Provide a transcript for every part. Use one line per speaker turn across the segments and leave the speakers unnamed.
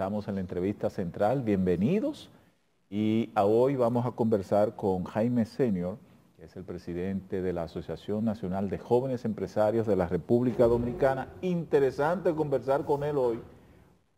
Estamos en la entrevista central, bienvenidos. Y hoy vamos a conversar con Jaime Senior, que es el presidente de la Asociación Nacional de Jóvenes Empresarios de la República Dominicana. Interesante conversar con él hoy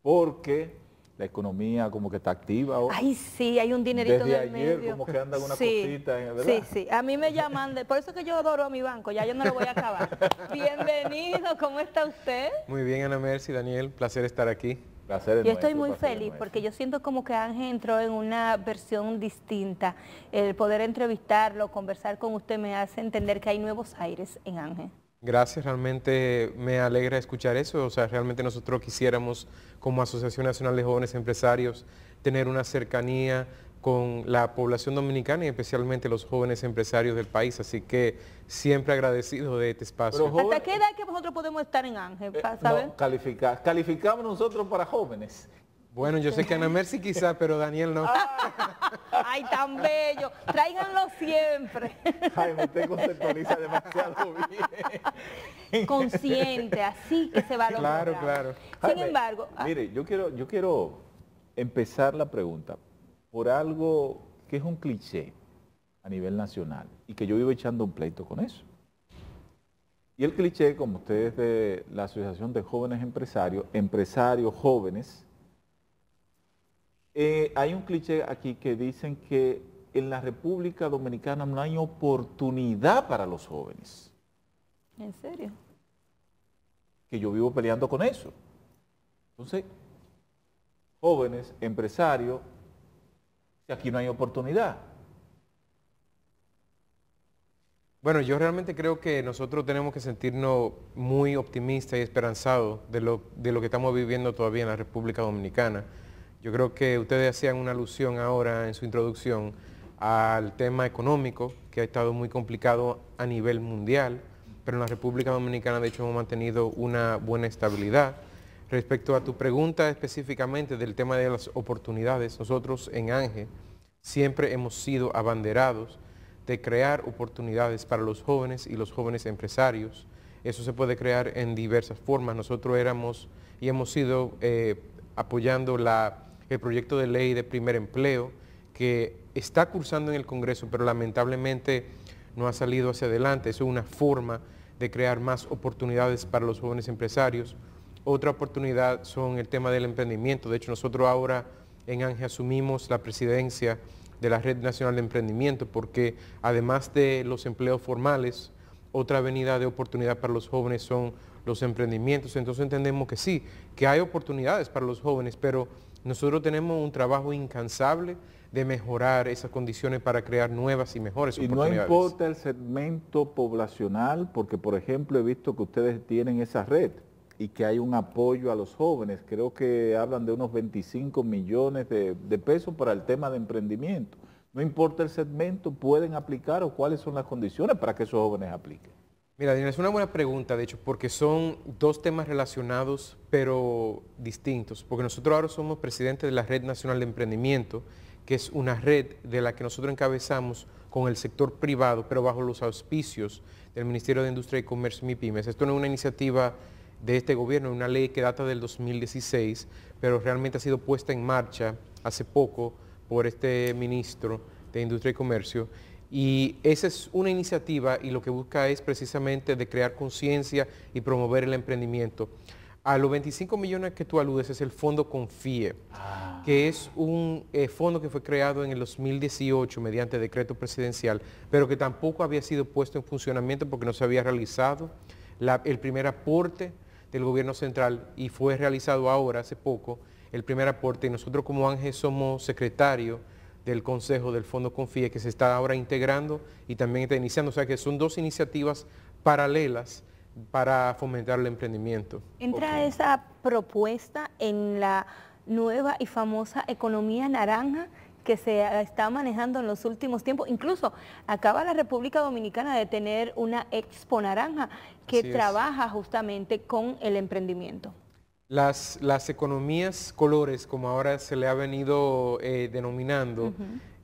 porque la economía como que está activa Ay,
sí, hay un dinerito Desde en el ayer como que anda una cosita, Sí, sí, a mí me llaman, de, por eso que yo adoro a mi banco, ya yo no lo voy a acabar. Bienvenido, ¿cómo está usted?
Muy bien, Ana Mercy, Daniel, placer estar aquí yo estoy muy feliz
porque yo siento como que Ángel entró en una versión distinta. El poder entrevistarlo, conversar con usted me hace entender que hay nuevos aires en Ángel.
Gracias, realmente me alegra escuchar eso. O sea, realmente nosotros quisiéramos como Asociación Nacional de Jóvenes Empresarios tener una cercanía, con la población dominicana y especialmente los jóvenes empresarios del país. Así que siempre agradecido de este espacio. ¿Hasta qué
edad que nosotros podemos estar en Ángel? Eh, no,
califica, calificamos nosotros para jóvenes. Bueno, yo sé que Ana Mercy quizás, pero Daniel no.
Ah, ay, tan bello. Tráiganlo siempre.
Ay, me conceptualiza demasiado bien. Consciente,
así que se va a lograr. Claro, claro. Sin embargo... Ah.
Mire, yo quiero, yo quiero empezar la pregunta por algo que es un cliché a nivel nacional y que yo vivo echando un pleito con eso. Y el cliché, como ustedes de la Asociación de Jóvenes Empresarios, empresarios jóvenes, eh, hay un cliché aquí que dicen que en la República Dominicana no hay oportunidad para los jóvenes. ¿En serio? Que yo vivo peleando con eso. Entonces, jóvenes, empresarios, aquí no hay oportunidad?
Bueno, yo realmente creo que nosotros tenemos que sentirnos muy optimistas y esperanzados de lo, de lo que estamos viviendo todavía en la República Dominicana. Yo creo que ustedes hacían una alusión ahora en su introducción al tema económico, que ha estado muy complicado a nivel mundial, pero en la República Dominicana de hecho hemos mantenido una buena estabilidad. Respecto a tu pregunta específicamente del tema de las oportunidades, nosotros en ANGE siempre hemos sido abanderados de crear oportunidades para los jóvenes y los jóvenes empresarios. Eso se puede crear en diversas formas. Nosotros éramos y hemos sido eh, apoyando la, el proyecto de ley de primer empleo que está cursando en el Congreso, pero lamentablemente no ha salido hacia adelante. es una forma de crear más oportunidades para los jóvenes empresarios otra oportunidad son el tema del emprendimiento. De hecho, nosotros ahora en ANGE asumimos la presidencia de la Red Nacional de Emprendimiento porque además de los empleos formales, otra avenida de oportunidad para los jóvenes son los emprendimientos. Entonces entendemos que sí, que hay oportunidades para los jóvenes, pero nosotros tenemos un trabajo incansable de mejorar esas condiciones para crear nuevas y mejores oportunidades. Y no importa
el segmento poblacional, porque por ejemplo he visto que ustedes tienen esa red y que hay un apoyo a los jóvenes. Creo que hablan de unos 25 millones de, pesos para el tema de emprendimiento. No importa el segmento, pueden aplicar o cuáles son las condiciones para que esos jóvenes apliquen.
Mira, es una buena pregunta, de hecho, porque son dos temas relacionados, pero distintos. Porque nosotros ahora somos presidentes de la Red Nacional de Emprendimiento, que es una red de la que nosotros encabezamos con el sector privado, pero bajo los auspicios del Ministerio de Industria y Comercio MIPIMES. Esto no es una iniciativa de este gobierno, una ley que data del 2016, pero realmente ha sido puesta en marcha hace poco por este ministro de Industria y Comercio. Y esa es una iniciativa y lo que busca es precisamente de crear conciencia y promover el emprendimiento. A los 25 millones que tú aludes es el fondo Confíe, que es un eh, fondo que fue creado en el 2018 mediante decreto presidencial, pero que tampoco había sido puesto en funcionamiento porque no se había realizado el primer aporte del gobierno central y fue realizado ahora, hace poco, el primer aporte. Y nosotros como ángel somos secretario del Consejo del Fondo Confía que se está ahora integrando y también está iniciando. O sea que son dos iniciativas paralelas para fomentar el emprendimiento. ¿Entra
esa propuesta en la nueva y famosa economía naranja? que se está manejando en los últimos tiempos. Incluso acaba la República Dominicana de tener una Expo Naranja que trabaja justamente con el emprendimiento.
Las, economías colores, como ahora se le ha venido eh, denominando,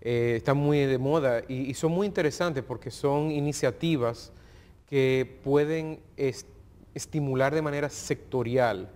eh, están muy de moda y, son muy interesantes porque son iniciativas que pueden estimular de manera sectorial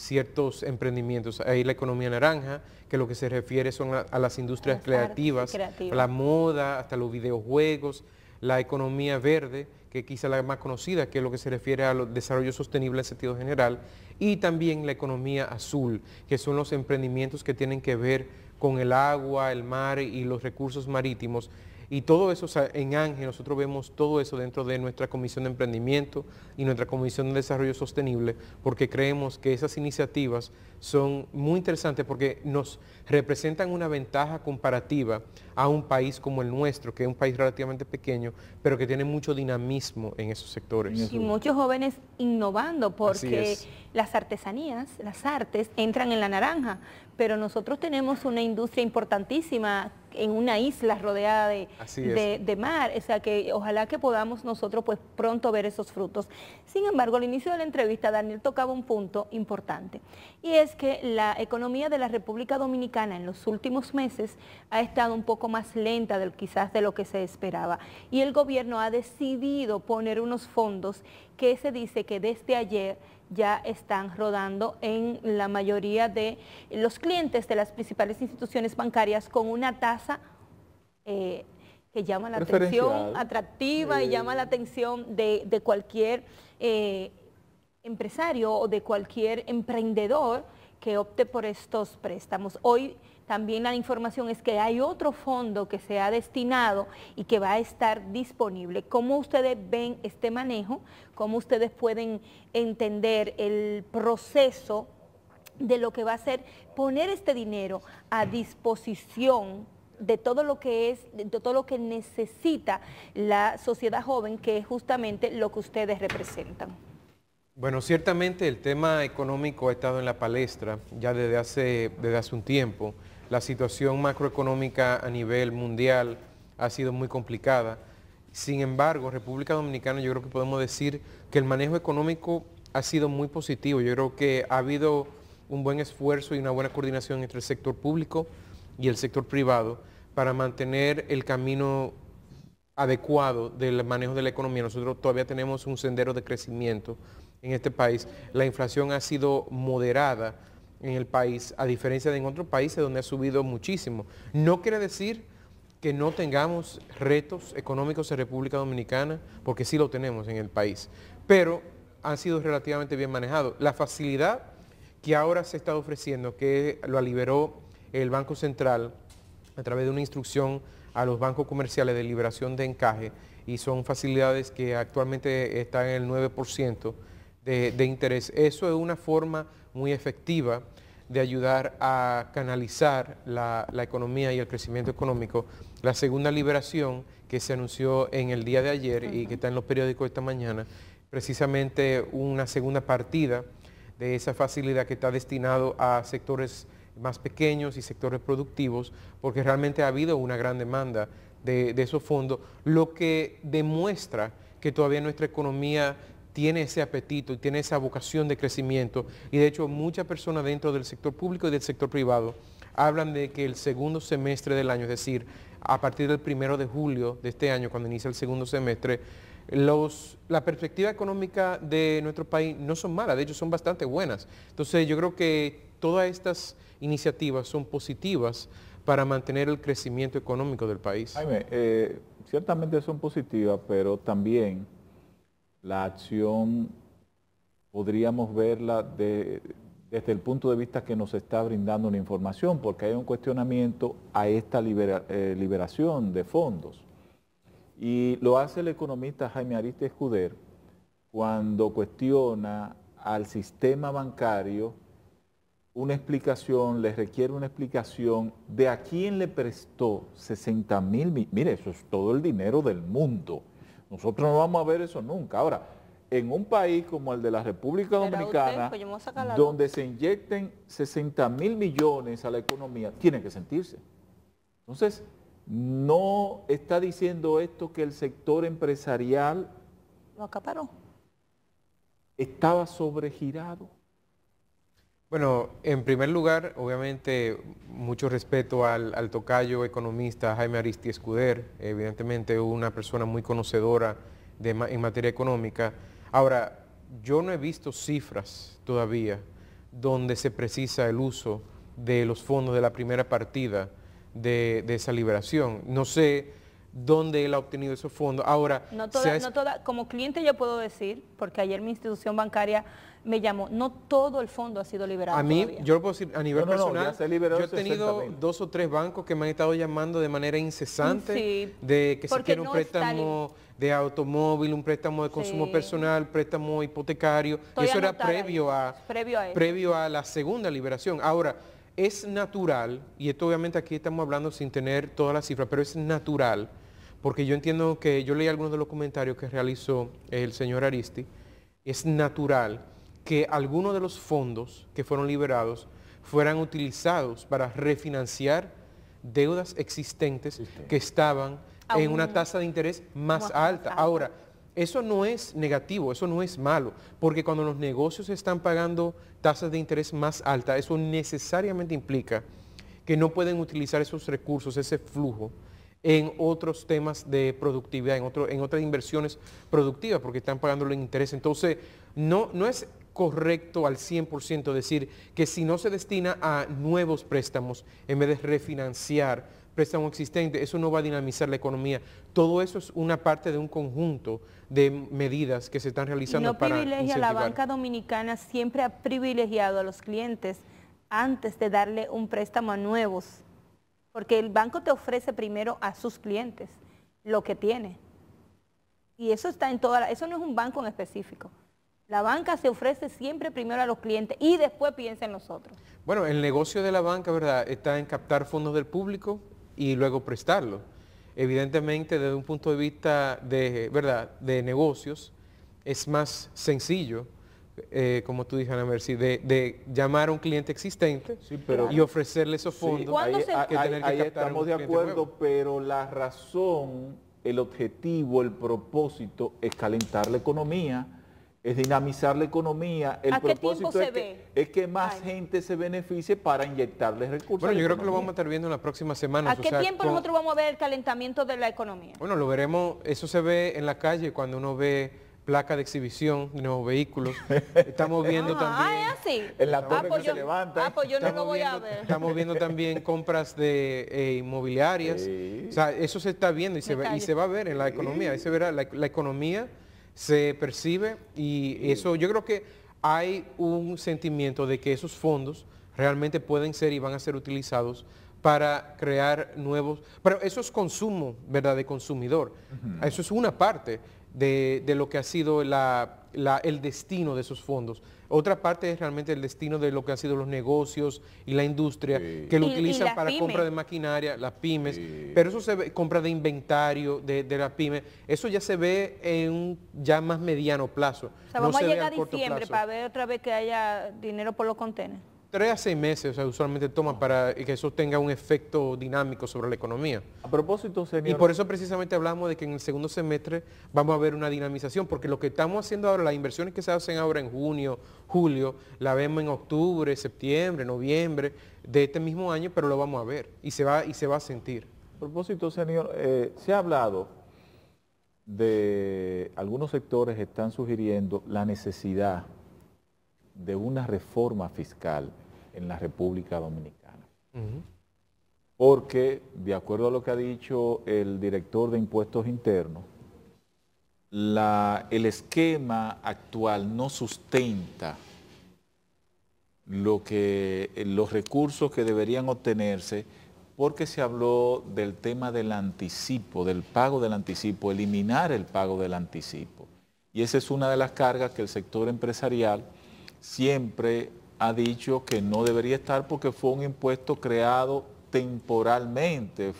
ciertos emprendimientos. ahí la economía naranja, que lo que se refiere son a, las industrias creativas, la moda, hasta los videojuegos, la economía verde, que quizá la más conocida, que es lo que se refiere al desarrollo sostenible en sentido general, y también la economía azul, que son los emprendimientos que tienen que ver con el agua, el mar y los recursos marítimos, y todo eso en Ángel, nosotros vemos todo eso dentro de nuestra Comisión de Emprendimiento y nuestra Comisión de Desarrollo Sostenible, porque creemos que esas iniciativas son muy interesantes porque nos representan una ventaja comparativa a un país como el nuestro, que es un país relativamente pequeño, pero que tiene mucho dinamismo en esos sectores. Y muchos
jóvenes innovando porque las artesanías, las artes entran en la naranja, pero nosotros tenemos una industria importantísima en una isla rodeada de, mar, o sea que ojalá que podamos nosotros pues pronto ver esos frutos. Sin embargo, al inicio de la entrevista Daniel tocaba un punto importante y es que la economía de la República Dominicana en los últimos meses ha estado un poco más lenta del, quizás de lo que se esperaba y el gobierno ha decidido poner unos fondos que se dice que desde ayer ya están rodando en la mayoría de los clientes de las principales instituciones bancarias con una tasa eh, que llama la atención, atractiva y llama la atención de, cualquier eh, empresario o de cualquier emprendedor que opte por estos préstamos. Hoy también la información es que hay otro fondo que se ha destinado y que va a estar disponible. ¿Cómo ustedes ven este manejo? ¿Cómo ustedes pueden entender el proceso de lo que va a ser poner este dinero a disposición de todo lo que es, de todo lo que necesita la sociedad joven, que es justamente lo que ustedes representan?
Bueno, ciertamente el tema económico ha estado en la palestra ya desde hace, desde hace un tiempo. La situación macroeconómica a nivel mundial ha sido muy complicada. Sin embargo, República Dominicana yo creo que podemos decir que el manejo económico ha sido muy positivo. Yo creo que ha habido un buen esfuerzo y una buena coordinación entre el sector público y el sector privado para mantener el camino adecuado del manejo de la economía. Nosotros todavía tenemos un sendero de crecimiento en este país, la inflación ha sido moderada en el país, a diferencia de en otros países donde ha subido muchísimo. No quiere decir que no tengamos retos económicos en República Dominicana, porque sí lo tenemos en el país, pero han sido relativamente bien manejados. La facilidad que ahora se está ofreciendo, que lo liberó el Banco Central a través de una instrucción a los bancos comerciales de liberación de encaje, y son facilidades que actualmente están en el 9%, de, interés. Eso es una forma muy efectiva de ayudar a canalizar la, economía y el crecimiento económico. La segunda liberación que se anunció en el día de ayer y que está en los periódicos esta mañana, precisamente una segunda partida de esa facilidad que está destinado a sectores más pequeños y sectores productivos, porque realmente ha habido una gran demanda de, de esos fondos, lo que demuestra que todavía nuestra economía tiene ese apetito y tiene esa vocación de crecimiento. Y de hecho muchas personas dentro del sector público y del sector privado hablan de que el segundo semestre del año, es decir, a partir del primero de julio de este año, cuando inicia el segundo semestre, los, la perspectiva económica de nuestro país no son malas, de hecho son bastante buenas. Entonces yo creo que todas estas iniciativas son positivas para mantener el crecimiento económico del país. Jaime,
eh, ciertamente son positivas, pero también la acción podríamos verla desde el punto de vista que nos está brindando una información, porque hay un cuestionamiento a esta eh, liberación de fondos. Y lo hace el economista Jaime Ariste Escuder cuando cuestiona al sistema bancario una explicación, le requiere una explicación de a quién le prestó 60 mil, mire, eso es todo el dinero del mundo nosotros no vamos a ver eso nunca. Ahora, en un país como el de la República Dominicana,
pues, donde
se inyecten 60 mil millones a la economía, tiene que sentirse. Entonces, no está diciendo esto que el sector empresarial... Lo acaparó. Estaba sobregirado.
Bueno, en primer lugar, obviamente, mucho respeto al, tocayo economista Jaime Aristi Escuder, evidentemente una persona muy conocedora en materia económica. Ahora, yo no he visto cifras todavía donde se precisa el uso de los fondos de la primera partida de, esa liberación. No sé dónde él ha obtenido esos fondos. Ahora,
como cliente yo puedo decir, porque ayer mi institución bancaria me llamó. No todo el fondo ha sido liberado. A mí,
yo lo puedo decir, a nivel personal, yo he tenido dos o tres bancos que me han estado llamando de manera incesante de que se quiere un préstamo de automóvil, un préstamo de consumo personal, préstamo hipotecario. y eso era previo a, previo la segunda liberación. Ahora, es natural, y esto obviamente aquí estamos hablando sin tener todas la cifras, pero es natural, porque yo entiendo que yo leí algunos de los comentarios que realizó el señor Aristi, es natural que algunos de los fondos que fueron liberados fueran utilizados para refinanciar deudas existentes que estaban en una tasa de interés más, alta. Ahora, eso no es negativo, eso no es malo, porque cuando los negocios están pagando tasas de interés más altas, eso necesariamente implica que no pueden utilizar esos recursos, ese flujo, en otros temas de productividad, en, en otras inversiones productivas, porque están pagando el interés. Entonces, no, no es correcto al 100%, decir que si no se destina a nuevos préstamos, en vez de refinanciar préstamos existentes, eso no va a dinamizar la economía. Todo eso es una parte de un conjunto de medidas que se están realizando no para privilegia, la banca
dominicana siempre ha privilegiado a los clientes antes de darle un préstamo a nuevos, porque el banco te ofrece primero a sus clientes lo que tiene. Y eso está en toda eso no es un banco en específico. La banca se ofrece siempre primero a los clientes y después piensa en nosotros.
Bueno, el negocio de la banca, ¿verdad?, está en captar fondos del público y luego prestarlos. Evidentemente, desde un punto de vista de, ¿verdad? de negocios, es más sencillo eh, como tú dijiste, Ana Mercy, de, llamar a un cliente existente y ofrecerle esos fondos. Sí, se... ahí, estamos de acuerdo,
pero la razón, el objetivo, el propósito es calentar la economía es dinamizar la economía. El propósito es, Que, más gente se beneficie para inyectarles
recursos. Bueno, yo creo que lo vamos a estar viendo en las próximas semanas. ¿A qué tiempo nosotros
vamos a ver el calentamiento de la economía?
Bueno, lo veremos, eso se ve en la calle cuando uno ve placa de exhibición de nuevos vehículos. Estamos viendo también...
En la torre que se levanta.
Estamos viendo también compras de eh, inmobiliarias. O sea, eso se está viendo y se, va, y se va a ver en la economía. Ahí se verá la economía se percibe y eso yo creo que hay un sentimiento de que esos fondos realmente pueden ser y van a ser utilizados para crear nuevos, pero eso es consumo, ¿verdad?, de consumidor. Eso es una parte de, de lo que ha sido la, la, el destino de esos fondos otra parte es realmente el destino de lo que han sido los negocios y la industria, que lo utilizan para compra de maquinaria, las pymes, pero eso se ve, compra de inventario de, de, las pymes, eso ya se ve en un ya más mediano plazo. O sea, vamos a llegar a diciembre para
ver otra vez que haya dinero por los contenedores.
Tres a seis meses, o sea, usualmente toma para que eso tenga un efecto dinámico sobre la economía. A propósito, señor... Y por eso precisamente hablamos de que en el segundo semestre vamos a ver una dinamización, porque lo que estamos haciendo ahora, las inversiones que se hacen ahora en junio, julio, la vemos en octubre, septiembre, noviembre de este mismo año, pero lo vamos a ver y se va, y se va a sentir. A propósito, señor, eh, se ha hablado
de algunos sectores que están sugiriendo la necesidad de una reforma fiscal en la República Dominicana. Porque, de acuerdo a lo que ha dicho el director de impuestos internos, el esquema actual no sustenta lo que, los recursos que deberían obtenerse porque se habló del tema del anticipo, del pago del anticipo, eliminar el pago del anticipo. Y esa es una de las cargas que el sector empresarial siempre ha dicho que no debería estar porque fue un impuesto creado temporalmente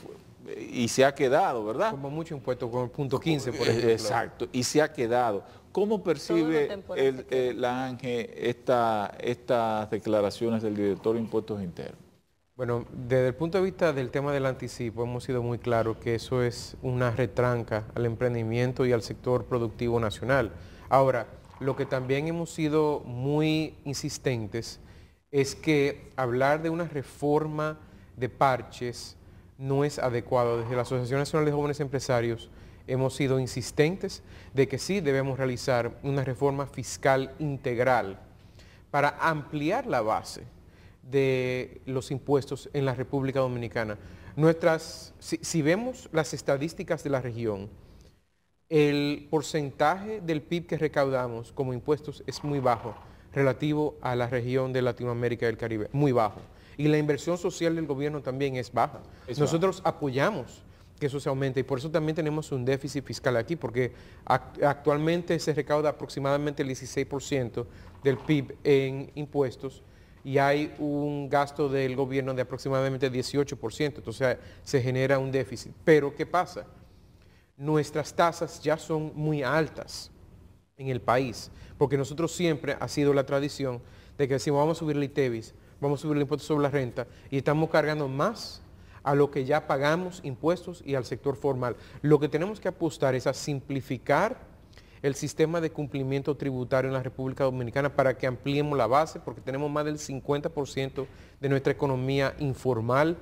y se ha quedado, ¿verdad? Como mucho impuesto
con el punto 15, por eh, ejemplo. Exacto,
y se ha quedado. ¿Cómo percibe la ANGE estas declaraciones del director de impuestos internos?
Bueno, desde el punto de vista del tema del anticipo, hemos sido muy claros que eso es una retranca al emprendimiento y al sector productivo nacional. Ahora, lo que también hemos sido muy insistentes es que hablar de una reforma de parches no es adecuado. Desde la Asociación Nacional de Jóvenes Empresarios hemos sido insistentes de que sí debemos realizar una reforma fiscal integral para ampliar la base de los impuestos en la República Dominicana. Nuestras, si, si vemos las estadísticas de la región, el porcentaje del PIB que recaudamos como impuestos es muy bajo relativo a la región de Latinoamérica y Caribe, muy bajo. Y la inversión social del gobierno también es baja. Nosotros apoyamos que eso se aumente y por eso también tenemos un déficit fiscal aquí, porque actualmente se recauda aproximadamente el 16% del PIB en impuestos y hay un gasto del gobierno de aproximadamente 18%, entonces se genera un déficit. Pero ¿qué pasa? nuestras tasas ya son muy altas en el país, porque nosotros siempre ha sido la tradición de que decimos vamos a subir el ITEVIS, vamos a subir el impuesto sobre la renta y estamos cargando más a lo que ya pagamos impuestos y al sector formal. Lo que tenemos que apostar es a simplificar el sistema de cumplimiento tributario en la República Dominicana para que ampliemos la base, porque tenemos más del 50% de nuestra economía informal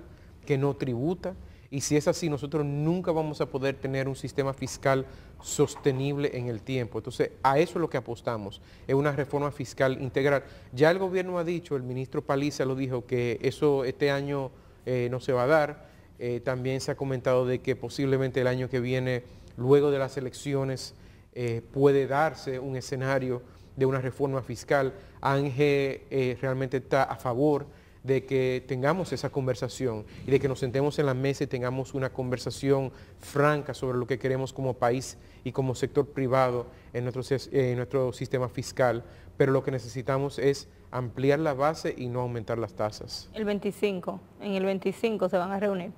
que no tributa y si es así, nosotros nunca vamos a poder tener un sistema fiscal sostenible en el tiempo. Entonces, a eso es lo que apostamos, es una reforma fiscal integral. Ya el gobierno ha dicho, el ministro Paliza lo dijo, que eso este año eh, no se va a dar. Eh, también se ha comentado de que posiblemente el año que viene, luego de las elecciones, eh, puede darse un escenario de una reforma fiscal. Ángel realmente está a favor de que tengamos esa conversación y de que nos sentemos en la mesa y tengamos una conversación franca sobre lo que queremos como país y como sector privado en nuestro, en nuestro sistema fiscal, pero lo que necesitamos es ampliar la base y no aumentar las tasas.
El 25, en el 25 se van a reunir.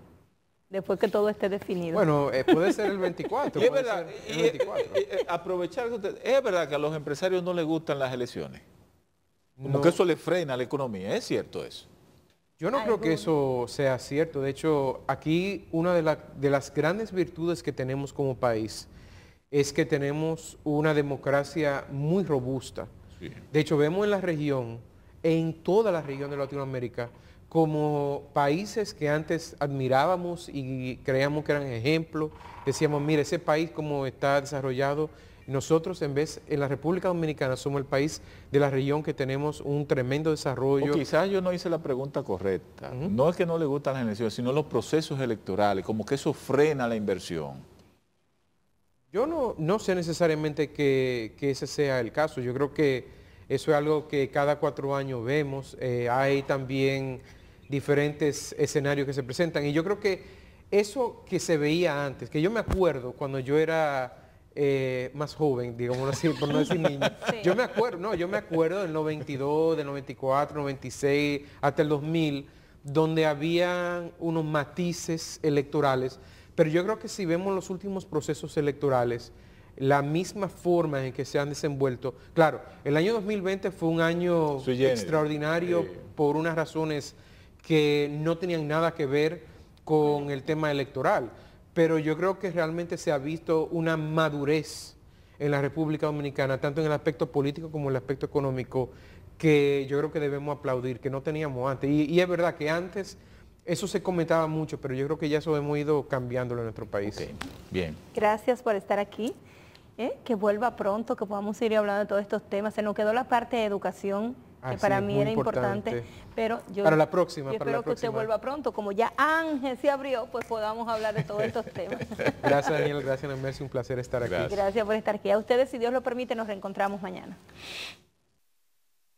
Después que todo esté definido. Bueno, eh, puede ser
el
24. es verdad, aprovechar, es verdad que a los empresarios no les gustan las elecciones. Como que eso le frena a la economía, ¿es cierto eso?
Yo no creo que eso sea cierto. De hecho, aquí una de, las grandes virtudes que tenemos como país es que tenemos una democracia muy robusta. De hecho, vemos en la región, en toda la región de Latinoamérica, como países que antes admirábamos y creíamos que eran ejemplo. Decíamos, mire, ese país como está desarrollado nosotros en vez, en la República Dominicana somos el país de la región que tenemos un tremendo desarrollo. quizás
yo no hice la pregunta correcta. No es que no le gustan las elecciones, sino los procesos electorales, como que eso frena la inversión.
Yo no, sé necesariamente que, ese sea el caso. Yo creo que eso es algo que cada cuatro años vemos. Eh, hay también diferentes escenarios que se presentan. Y yo creo que eso que se veía antes, que yo me acuerdo cuando yo era eh, más joven, digamos así, por no decir niño. Yo me acuerdo, no, yo me acuerdo del 92, del 94, 96, hasta el 2000, donde había unos matices electorales. Pero yo creo que si vemos los últimos procesos electorales, la misma forma en que se han desenvuelto. Claro, el año 2020 fue un año extraordinario por unas razones que no tenían nada que ver con el tema electoral pero yo creo que realmente se ha visto una madurez en la República Dominicana, tanto en el aspecto político como en el aspecto económico, que yo creo que debemos aplaudir, que no teníamos antes. Y, es verdad que antes eso se comentaba mucho, pero yo creo que ya eso hemos ido cambiándolo en nuestro país. Bien.
Gracias por estar aquí. ¿eh? Que vuelva pronto, que podamos ir hablando de todos estos temas. Se nos quedó la parte de educación Ah, que para mí era importante. Pero yo, para la próxima, espero que usted vuelva pronto. Como ya Ángel se abrió, pues podamos hablar de todos estos temas.
gracias Daniel, gracias un placer estar aquí. Gracias.
gracias por estar aquí. A ustedes, si Dios lo permite, nos reencontramos mañana.